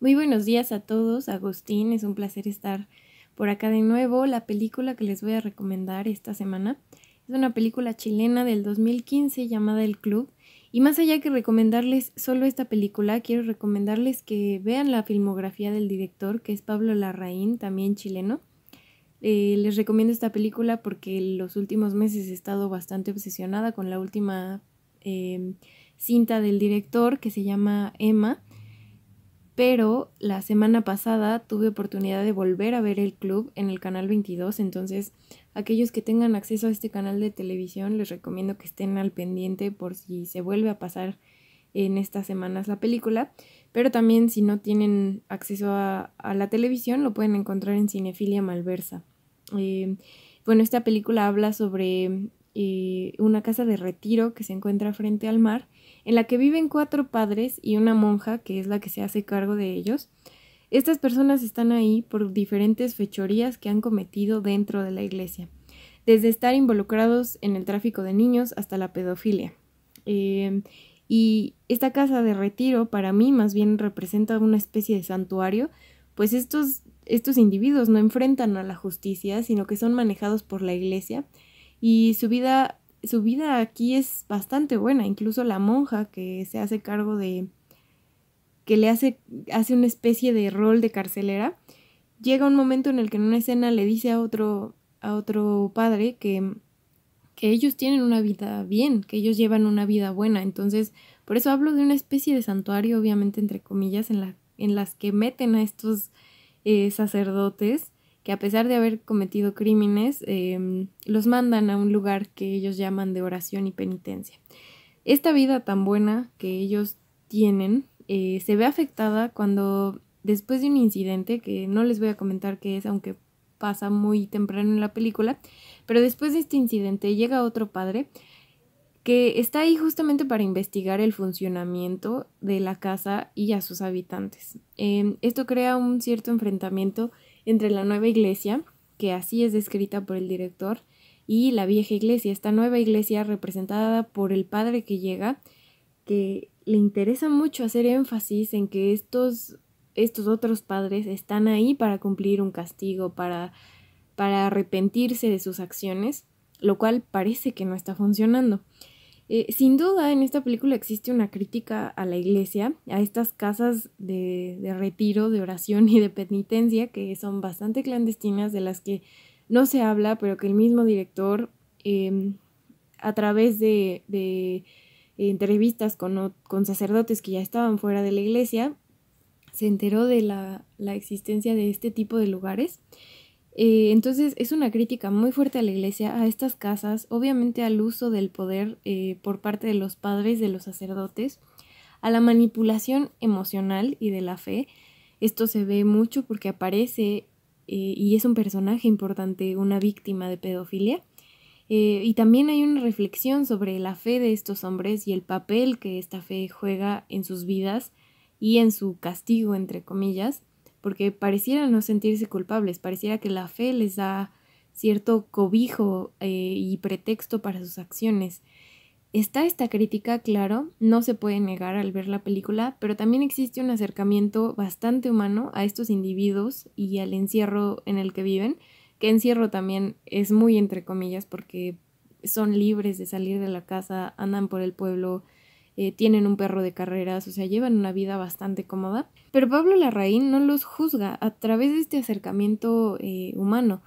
Muy buenos días a todos, Agustín, es un placer estar por acá de nuevo. La película que les voy a recomendar esta semana es una película chilena del 2015 llamada El Club. Y más allá que recomendarles solo esta película, quiero recomendarles que vean la filmografía del director, que es Pablo Larraín, también chileno. Eh, les recomiendo esta película porque los últimos meses he estado bastante obsesionada con la última eh, cinta del director que se llama Emma pero la semana pasada tuve oportunidad de volver a ver el club en el canal 22, entonces aquellos que tengan acceso a este canal de televisión les recomiendo que estén al pendiente por si se vuelve a pasar en estas semanas la película, pero también si no tienen acceso a, la televisión lo pueden encontrar en Cinefilia Malversa. Eh, bueno, esta película habla sobre una casa de retiro que se encuentra frente al mar, en la que viven cuatro padres y una monja que es la que se hace cargo de ellos. Estas personas están ahí por diferentes fechorías que han cometido dentro de la iglesia, desde estar involucrados en el tráfico de niños hasta la pedofilia. Em, y esta casa de retiro para mí más bien representa una especie de santuario, pues estos, estos individuos no enfrentan a la justicia, sino que son manejados por la iglesia y su vida, su vida aquí es bastante buena, incluso la monja que se hace cargo de, que le hace, hace una especie de rol de carcelera, llega un momento en el que en una escena le dice a otro, a otro padre que, que ellos tienen una vida bien, que ellos llevan una vida buena. Entonces, por eso hablo de una especie de santuario, obviamente, entre comillas, en, la, en las que meten a estos eh, sacerdotes que a pesar de haber cometido crímenes, em, los mandan a un lugar que ellos llaman de oración y penitencia. Esta vida tan buena que ellos tienen eh, se ve afectada cuando después de un incidente, que no les voy a comentar qué es, aunque pasa muy temprano en la película, pero después de este incidente llega otro padre que está ahí justamente para investigar el funcionamiento de la casa y a sus habitantes. Em, esto crea un cierto enfrentamiento entre la nueva iglesia, que así es descrita por el director, y la vieja iglesia, esta nueva iglesia representada por el padre que llega, que le interesa mucho hacer énfasis en que estos, estos otros padres están ahí para cumplir un castigo, para, para arrepentirse de sus acciones, lo cual parece que no está funcionando. Eh, sin duda, en esta película existe una crítica a la iglesia, a estas casas de, retiro, de oración y de penitencia que son bastante clandestinas, de las que no se habla, pero que el mismo director, em, a través de, entrevistas con, sacerdotes que ya estaban fuera de la iglesia, se enteró de la existencia de este tipo de lugares. Eh, entonces es una crítica muy fuerte a la iglesia, a estas casas, obviamente al uso del poder eh, por parte de los padres, de los sacerdotes, a la manipulación emocional y de la fe. Esto se ve mucho porque aparece eh, y es un personaje importante, una víctima de pedofilia. y también hay una reflexión sobre la fe de estos hombres y el papel que esta fe juega en sus vidas y en su castigo, entre comillas porque pareciera no sentirse culpables, pareciera que la fe les da cierto cobijo eh, y pretexto para sus acciones. Está esta crítica, claro, no se puede negar al ver la película, pero también existe un acercamiento bastante humano a estos individuos y al encierro en el que viven, que encierro también es muy entre comillas porque son libres de salir de la casa, andan por el pueblo, eh, tienen un perro de carreras, o sea, llevan una vida bastante cómoda. Pero Pablo Larraín no los juzga a través de este acercamiento eh, humano.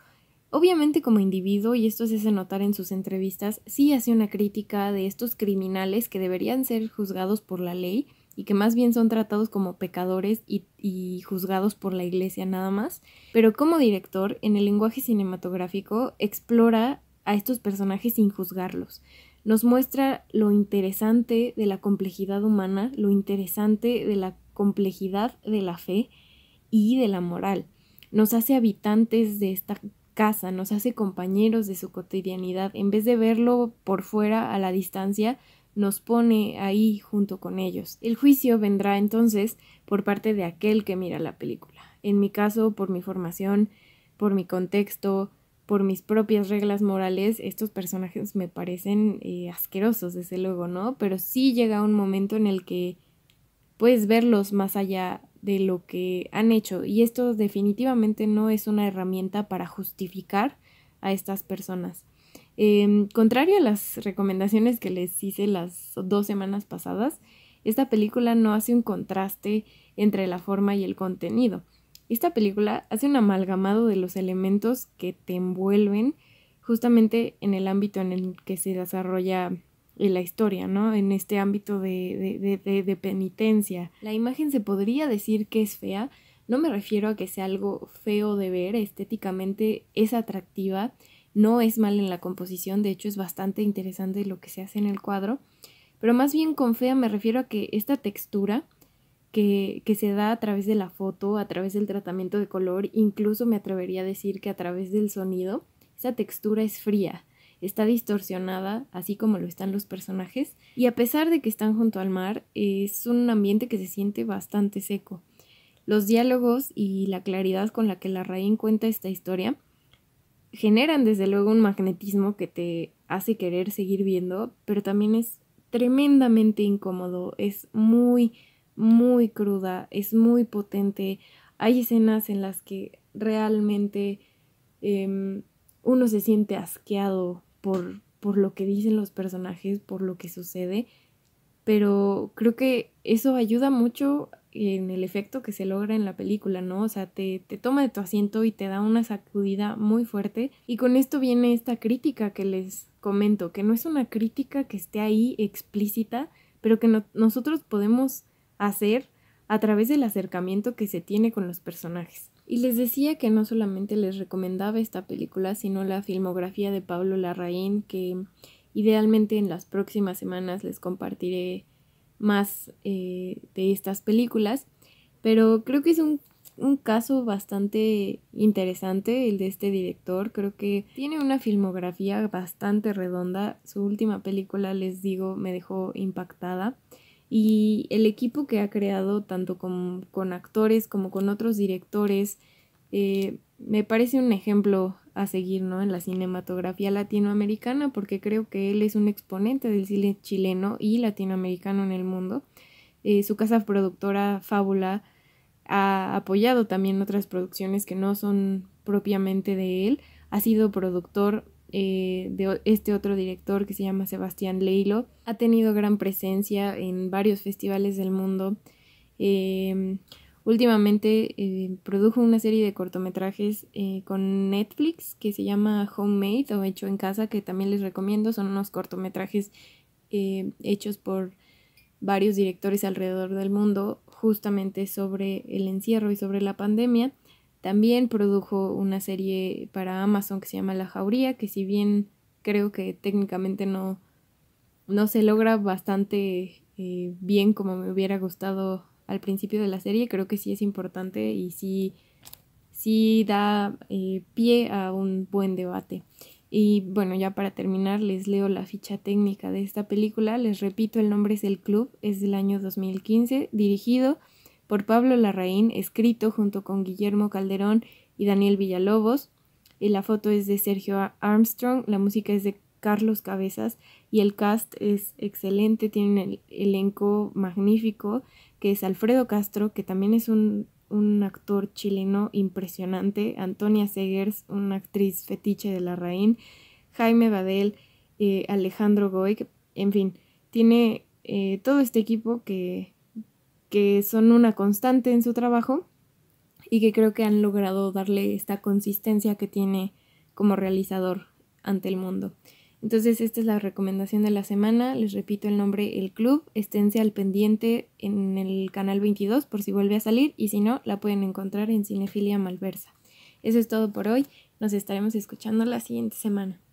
Obviamente como individuo, y esto se hace notar en sus entrevistas, sí hace una crítica de estos criminales que deberían ser juzgados por la ley y que más bien son tratados como pecadores y, juzgados por la iglesia nada más, pero como director en el lenguaje cinematográfico explora a estos personajes sin juzgarlos nos muestra lo interesante de la complejidad humana, lo interesante de la complejidad de la fe y de la moral. Nos hace habitantes de esta casa, nos hace compañeros de su cotidianidad. En vez de verlo por fuera a la distancia, nos pone ahí junto con ellos. El juicio vendrá entonces por parte de aquel que mira la película. En mi caso, por mi formación, por mi contexto, por mis propias reglas morales, estos personajes me parecen eh, asquerosos, desde luego, ¿no? Pero sí llega un momento en el que puedes verlos más allá de lo que han hecho. Y esto definitivamente no es una herramienta para justificar a estas personas. Eh, contrario a las recomendaciones que les hice las dos semanas pasadas, esta película no hace un contraste entre la forma y el contenido. Esta película hace un amalgamado de los elementos que te envuelven justamente en el ámbito en el que se desarrolla la historia, ¿no? En este ámbito de, penitencia. La imagen se podría decir que es fea, no me refiero a que sea algo feo de ver, estéticamente es atractiva, no es mal en la composición, de hecho es bastante interesante lo que se hace en el cuadro, pero más bien con fea me refiero a que esta textura que, se da a través de la foto, a través del tratamiento de color, incluso me atrevería a decir que a través del sonido, esa textura es fría, está distorsionada, así como lo están los personajes, y a pesar de que están junto al mar, es un ambiente que se siente bastante seco. Los diálogos y la claridad con la que la raíz cuenta esta historia generan desde luego un magnetismo que te hace querer seguir viendo, pero también es tremendamente incómodo, es muy muy cruda, es muy potente. Hay escenas en las que realmente em, uno se siente asqueado por, por lo que dicen los personajes, por lo que sucede, pero creo que eso ayuda mucho en el efecto que se logra en la película, ¿no? O sea, te, toma de tu asiento y te da una sacudida muy fuerte. Y con esto viene esta crítica que les comento, que no es una crítica que esté ahí explícita, pero que nosotros podemos hacer a través del acercamiento que se tiene con los personajes. Y les decía que no solamente les recomendaba esta película, sino la filmografía de Pablo Larraín, que idealmente en las próximas semanas les compartiré más eh, de estas películas. Pero creo que es un, un caso bastante interesante el de este director. Creo que tiene una filmografía bastante redonda. Su última película, les digo, me dejó impactada y el equipo que ha creado tanto con, actores como con otros directores eh, me parece un ejemplo a seguir ¿no? en la cinematografía latinoamericana porque creo que él es un exponente del cine chileno y latinoamericano en el mundo. Eh, su casa productora Fábula ha apoyado también otras producciones que no son propiamente de él. Ha sido productor eh, de este otro director que se llama Sebastián Leilo. Ha tenido gran presencia en varios festivales del mundo. Eh, últimamente eh, produjo una serie de cortometrajes con Netflix que se llama Homemade o Hecho en Casa, que también les recomiendo. Son unos cortometrajes hechos por varios directores alrededor del mundo justamente sobre el encierro y sobre la pandemia. También produjo una serie para Amazon que se llama La Jauría, que si bien creo que técnicamente no, no se logra bastante eh, bien como me hubiera gustado al principio de la serie, creo que sí es importante y sí, da eh, pie a un buen debate. Y bueno, ya para terminar les leo la ficha técnica de esta película. Les repito, el nombre es El Club, es del año 2015, dirigido por Pablo Larraín, escrito junto con Guillermo Calderón y Daniel Villalobos. Y la foto es de Sergio Armstrong, la música es de Carlos Cabezas y el cast es excelente, tiene el elenco magnífico, que es Alfredo Castro, que también es un, un actor chileno impresionante, Antonia Segers, una actriz fetiche de Larraín, Jaime Badel, eh, Alejandro Goy, en fin, tiene eh, todo este equipo que que son una constante en su trabajo y que creo que han logrado darle esta consistencia que tiene como realizador ante el mundo. Entonces esta es la recomendación de la semana, les repito el nombre El Club, esténse al pendiente en el canal 22 por si vuelve a salir y si no la pueden encontrar en Cinefilia Malversa. Eso es todo por hoy, nos estaremos escuchando la siguiente semana.